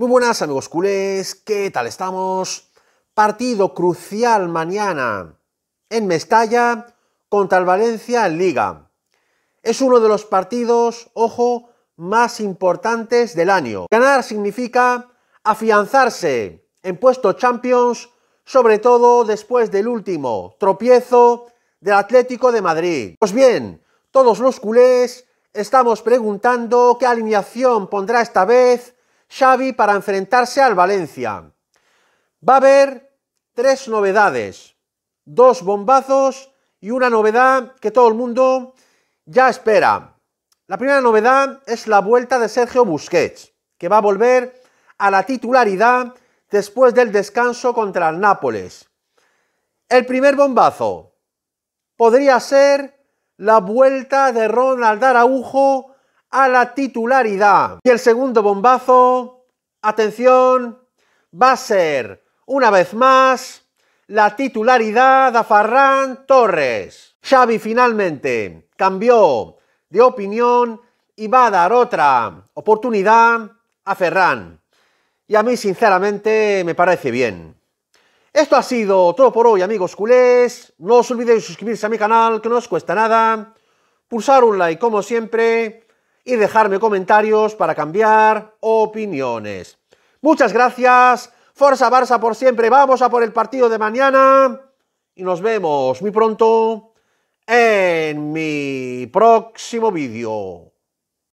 Muy buenas amigos culés, ¿qué tal estamos? Partido crucial mañana en Mestalla contra el Valencia en Liga. Es uno de los partidos, ojo, más importantes del año. Ganar significa afianzarse en puesto Champions, sobre todo después del último tropiezo del Atlético de Madrid. Pues bien, todos los culés estamos preguntando qué alineación pondrá esta vez Xavi para enfrentarse al Valencia. Va a haber tres novedades, dos bombazos y una novedad que todo el mundo ya espera. La primera novedad es la vuelta de Sergio Busquets, que va a volver a la titularidad después del descanso contra el Nápoles. El primer bombazo podría ser la vuelta de Ronald Araujo a la titularidad. Y el segundo bombazo, atención, va a ser, una vez más, la titularidad a Farran Torres. Xavi finalmente cambió de opinión y va a dar otra oportunidad a Ferran. Y a mí, sinceramente, me parece bien. Esto ha sido todo por hoy, amigos culés. No os olvidéis suscribirse a mi canal, que no os cuesta nada. Pulsar un like, como siempre y dejarme comentarios para cambiar opiniones. Muchas gracias. Forza Barça por siempre. Vamos a por el partido de mañana. Y nos vemos muy pronto en mi próximo vídeo.